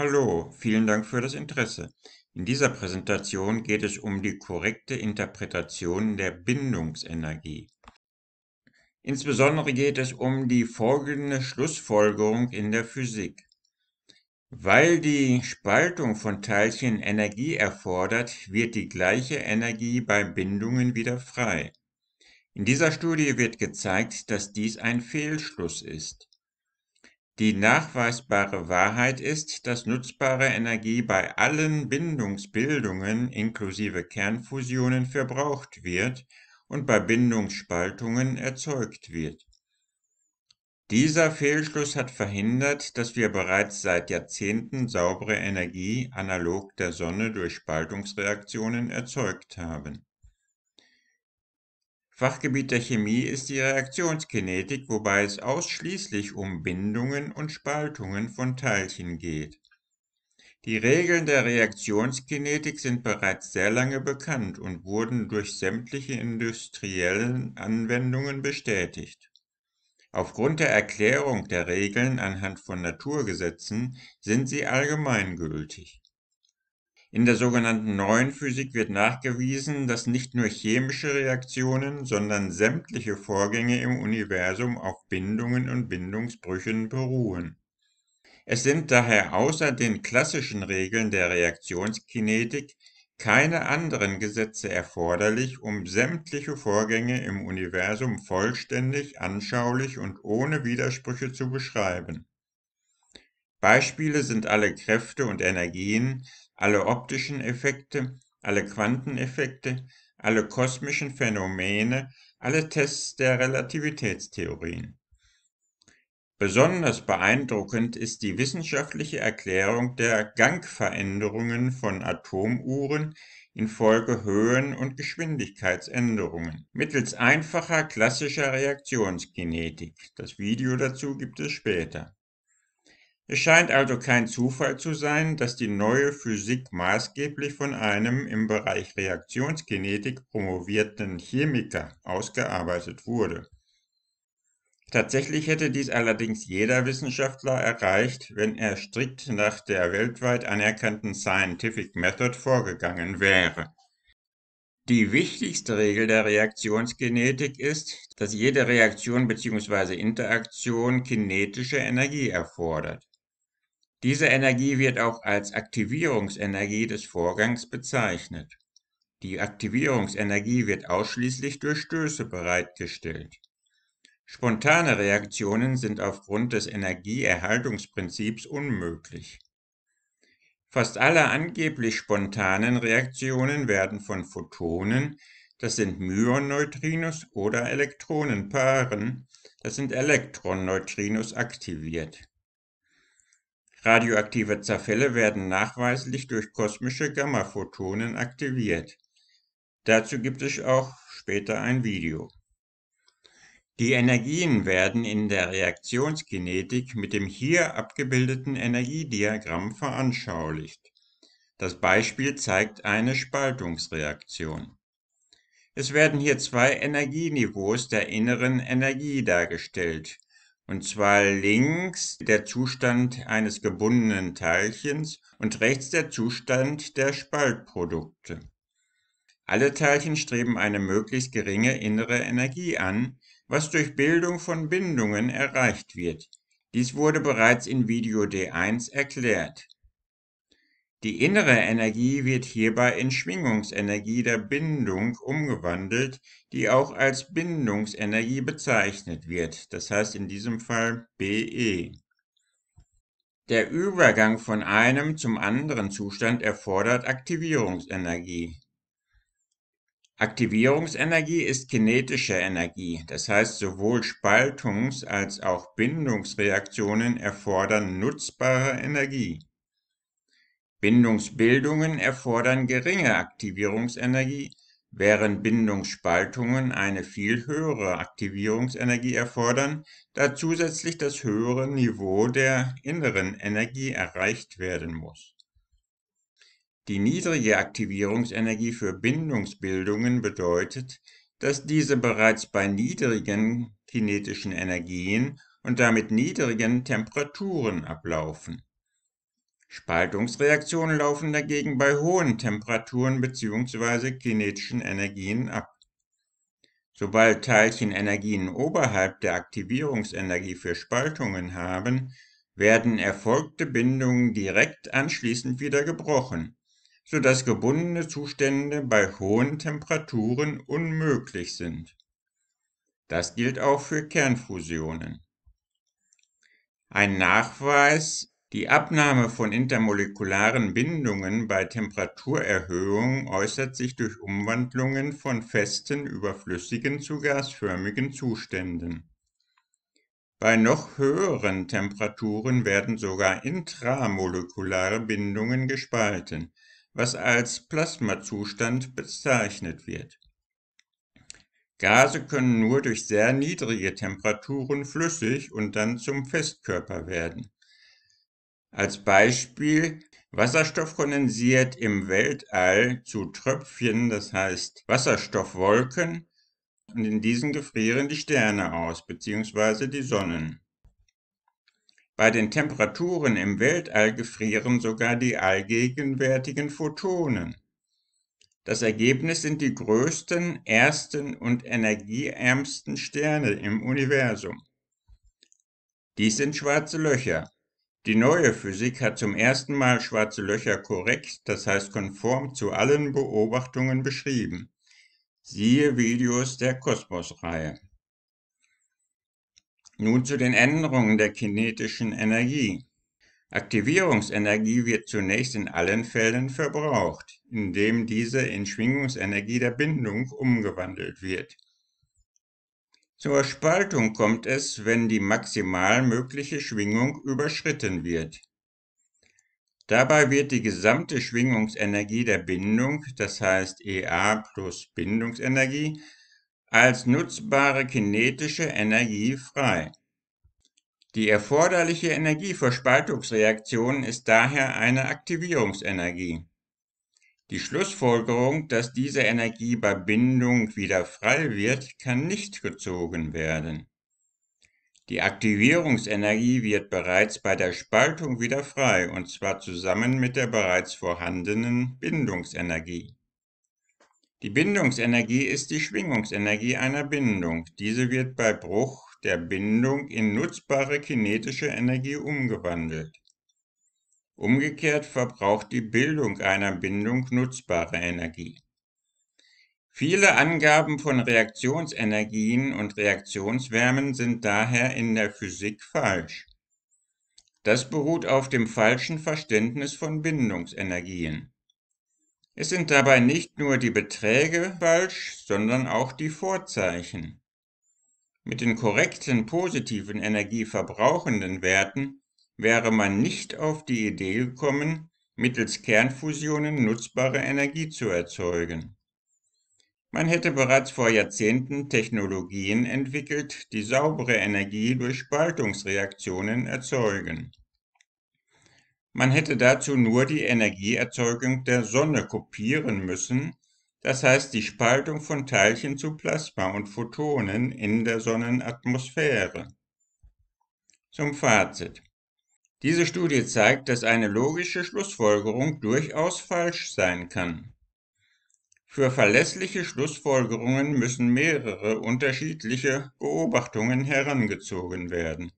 Hallo, vielen Dank für das Interesse. In dieser Präsentation geht es um die korrekte Interpretation der Bindungsenergie. Insbesondere geht es um die folgende Schlussfolgerung in der Physik. Weil die Spaltung von Teilchen Energie erfordert, wird die gleiche Energie bei Bindungen wieder frei. In dieser Studie wird gezeigt, dass dies ein Fehlschluss ist. Die nachweisbare Wahrheit ist, dass nutzbare Energie bei allen Bindungsbildungen inklusive Kernfusionen verbraucht wird und bei Bindungsspaltungen erzeugt wird. Dieser Fehlschluss hat verhindert, dass wir bereits seit Jahrzehnten saubere Energie analog der Sonne durch Spaltungsreaktionen erzeugt haben Fachgebiet der Chemie ist die Reaktionskinetik, wobei es ausschließlich um Bindungen und Spaltungen von Teilchen geht. Die Regeln der Reaktionskinetik sind bereits sehr lange bekannt und wurden durch sämtliche industriellen Anwendungen bestätigt. Aufgrund der Erklärung der Regeln anhand von Naturgesetzen sind sie allgemeingültig. In der sogenannten Neuen Physik wird nachgewiesen, dass nicht nur chemische Reaktionen, sondern sämtliche Vorgänge im Universum auf Bindungen und Bindungsbrüchen beruhen. Es sind daher außer den klassischen Regeln der Reaktionskinetik keine anderen Gesetze erforderlich, um sämtliche Vorgänge im Universum vollständig, anschaulich und ohne Widersprüche zu beschreiben. Beispiele sind alle Kräfte und Energien, alle optischen Effekte, alle Quanteneffekte, alle kosmischen Phänomene, alle Tests der Relativitätstheorien. Besonders beeindruckend ist die wissenschaftliche Erklärung der Gangveränderungen von Atomuhren infolge Höhen- und Geschwindigkeitsänderungen mittels einfacher klassischer Reaktionskinetik. Das Video dazu gibt es später. Es scheint also kein Zufall zu sein, dass die neue Physik maßgeblich von einem im Bereich Reaktionsgenetik promovierten Chemiker ausgearbeitet wurde. Tatsächlich hätte dies allerdings jeder Wissenschaftler erreicht, wenn er strikt nach der weltweit anerkannten Scientific Method vorgegangen wäre. Die wichtigste Regel der Reaktionsgenetik ist, dass jede Reaktion bzw. Interaktion kinetische Energie erfordert. Diese Energie wird auch als Aktivierungsenergie des Vorgangs bezeichnet. Die Aktivierungsenergie wird ausschließlich durch Stöße bereitgestellt. Spontane Reaktionen sind aufgrund des Energieerhaltungsprinzips unmöglich. Fast alle angeblich spontanen Reaktionen werden von Photonen, das sind Myon-Neutrinos oder Elektronenpaaren, das sind Elektron-Neutrinos aktiviert. Radioaktive Zerfälle werden nachweislich durch kosmische Gammaphotonen aktiviert. Dazu gibt es auch später ein Video. Die Energien werden in der Reaktionskinetik mit dem hier abgebildeten Energiediagramm veranschaulicht. Das Beispiel zeigt eine Spaltungsreaktion. Es werden hier zwei Energieniveaus der inneren Energie dargestellt, und zwar links der Zustand eines gebundenen Teilchens und rechts der Zustand der Spaltprodukte. Alle Teilchen streben eine möglichst geringe innere Energie an, was durch Bildung von Bindungen erreicht wird. Dies wurde bereits in Video D1 erklärt. Die innere Energie wird hierbei in Schwingungsenergie der Bindung umgewandelt, die auch als Bindungsenergie bezeichnet wird, das heißt in diesem Fall BE. Der Übergang von einem zum anderen Zustand erfordert Aktivierungsenergie. Aktivierungsenergie ist kinetische Energie, das heißt sowohl Spaltungs- als auch Bindungsreaktionen erfordern nutzbare Energie. Bindungsbildungen erfordern geringe Aktivierungsenergie, während Bindungsspaltungen eine viel höhere Aktivierungsenergie erfordern, da zusätzlich das höhere Niveau der inneren Energie erreicht werden muss. Die niedrige Aktivierungsenergie für Bindungsbildungen bedeutet, dass diese bereits bei niedrigen kinetischen Energien und damit niedrigen Temperaturen ablaufen. Spaltungsreaktionen laufen dagegen bei hohen Temperaturen bzw. kinetischen Energien ab. Sobald Teilchen Energien oberhalb der Aktivierungsenergie für Spaltungen haben, werden erfolgte Bindungen direkt anschließend wieder gebrochen, sodass gebundene Zustände bei hohen Temperaturen unmöglich sind. Das gilt auch für Kernfusionen. Ein Nachweis die Abnahme von intermolekularen Bindungen bei Temperaturerhöhung äußert sich durch Umwandlungen von festen über flüssigen zu gasförmigen Zuständen. Bei noch höheren Temperaturen werden sogar intramolekulare Bindungen gespalten, was als Plasmazustand bezeichnet wird. Gase können nur durch sehr niedrige Temperaturen flüssig und dann zum Festkörper werden. Als Beispiel Wasserstoff kondensiert im Weltall zu Tröpfchen, das heißt Wasserstoffwolken, und in diesen gefrieren die Sterne aus bzw. die Sonnen. Bei den Temperaturen im Weltall gefrieren sogar die allgegenwärtigen Photonen. Das Ergebnis sind die größten, ersten und energieärmsten Sterne im Universum. Dies sind schwarze Löcher, die neue Physik hat zum ersten Mal schwarze Löcher korrekt, das heißt konform zu allen Beobachtungen beschrieben. Siehe Videos der Kosmosreihe. Nun zu den Änderungen der kinetischen Energie. Aktivierungsenergie wird zunächst in allen Fällen verbraucht, indem diese in Schwingungsenergie der Bindung umgewandelt wird. Zur Spaltung kommt es, wenn die maximal mögliche Schwingung überschritten wird. Dabei wird die gesamte Schwingungsenergie der Bindung, das heißt EA plus Bindungsenergie, als nutzbare kinetische Energie frei. Die erforderliche Energie für Spaltungsreaktionen ist daher eine Aktivierungsenergie. Die Schlussfolgerung, dass diese Energie bei Bindung wieder frei wird, kann nicht gezogen werden. Die Aktivierungsenergie wird bereits bei der Spaltung wieder frei, und zwar zusammen mit der bereits vorhandenen Bindungsenergie. Die Bindungsenergie ist die Schwingungsenergie einer Bindung. Diese wird bei Bruch der Bindung in nutzbare kinetische Energie umgewandelt. Umgekehrt verbraucht die Bildung einer Bindung nutzbare Energie. Viele Angaben von Reaktionsenergien und Reaktionswärmen sind daher in der Physik falsch. Das beruht auf dem falschen Verständnis von Bindungsenergien. Es sind dabei nicht nur die Beträge falsch, sondern auch die Vorzeichen. Mit den korrekten positiven energieverbrauchenden Werten wäre man nicht auf die Idee gekommen, mittels Kernfusionen nutzbare Energie zu erzeugen. Man hätte bereits vor Jahrzehnten Technologien entwickelt, die saubere Energie durch Spaltungsreaktionen erzeugen. Man hätte dazu nur die Energieerzeugung der Sonne kopieren müssen, das heißt die Spaltung von Teilchen zu Plasma und Photonen in der Sonnenatmosphäre. Zum Fazit. Diese Studie zeigt, dass eine logische Schlussfolgerung durchaus falsch sein kann. Für verlässliche Schlussfolgerungen müssen mehrere unterschiedliche Beobachtungen herangezogen werden.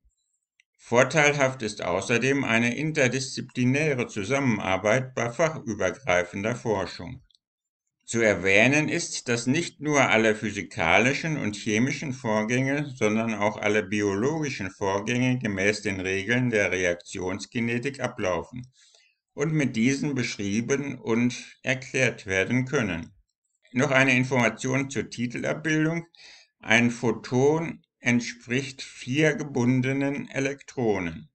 Vorteilhaft ist außerdem eine interdisziplinäre Zusammenarbeit bei fachübergreifender Forschung. Zu erwähnen ist, dass nicht nur alle physikalischen und chemischen Vorgänge, sondern auch alle biologischen Vorgänge gemäß den Regeln der Reaktionsgenetik ablaufen und mit diesen beschrieben und erklärt werden können. Noch eine Information zur Titelabbildung. Ein Photon entspricht vier gebundenen Elektronen.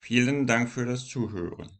Vielen Dank für das Zuhören.